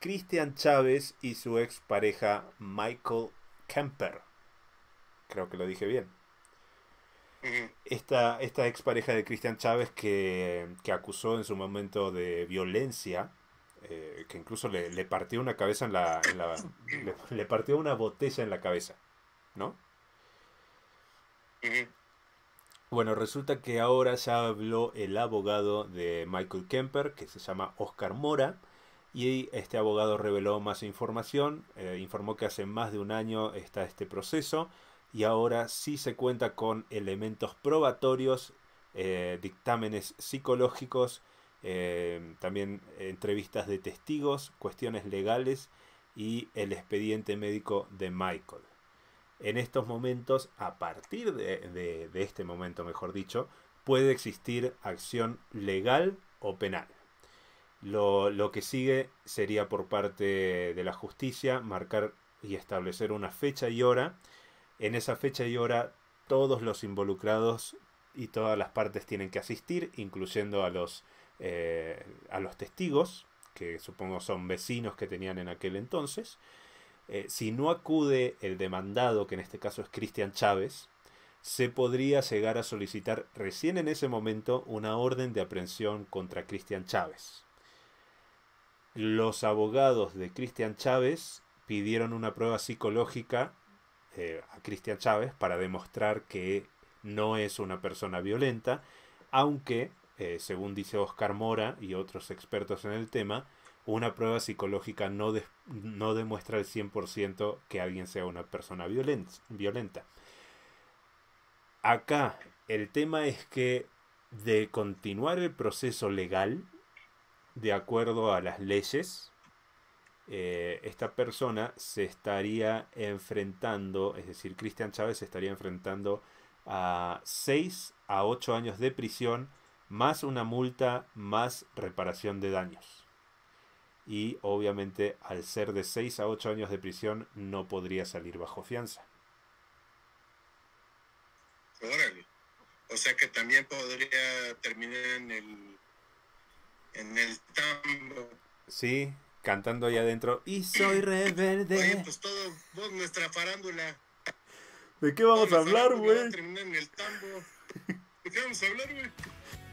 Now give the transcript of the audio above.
Cristian Chávez y su expareja Michael Kemper. Creo que lo dije bien. Esta, esta expareja de Cristian Chávez que, acusó en su momento de violencia, eh, que incluso le, partió una cabeza en la. le, partió una botella en la cabeza, ¿no? Bueno, resulta que ahora ya habló el abogado de Michael Kemper, que se llama Oscar Mora, y este abogado reveló más información, eh, informó que hace más de un año está este proceso y ahora sí se cuenta con elementos probatorios, eh, dictámenes psicológicos, eh, también entrevistas de testigos, cuestiones legales y el expediente médico de Michael. En estos momentos, a partir de este momento, mejor dicho, puede existir acción legal o penal. Lo, que sigue sería por parte de la justicia marcar y establecer una fecha y hora. En esa fecha y hora todos los involucrados y todas las partes tienen que asistir, incluyendo a los, eh, a los testigos, que supongo son vecinos que tenían en aquel entonces. Eh, si no acude el demandado, que en este caso es Cristian Chávez, se podría llegar a solicitar recién en ese momento una orden de aprehensión contra Cristian Chávez los abogados de Cristian Chávez pidieron una prueba psicológica eh, a Cristian Chávez para demostrar que no es una persona violenta, aunque, eh, según dice Oscar Mora y otros expertos en el tema, una prueba psicológica no, no demuestra al 100% que alguien sea una persona violenta. Acá el tema es que de continuar el proceso legal, de acuerdo a las leyes, eh, esta persona se estaría enfrentando, es decir, Cristian Chávez se estaría enfrentando a 6 a 8 años de prisión, más una multa, más reparación de daños. Y obviamente al ser de 6 a 8 años de prisión no podría salir bajo fianza. Órale. O sea que también podría terminar en el en el tambo. Sí, cantando allá adentro. Y soy reverde. Oye, pues todo, vos, nuestra farándula. ¿De qué vamos a hablar, güey? en el tambo. ¿De qué vamos a hablar, güey?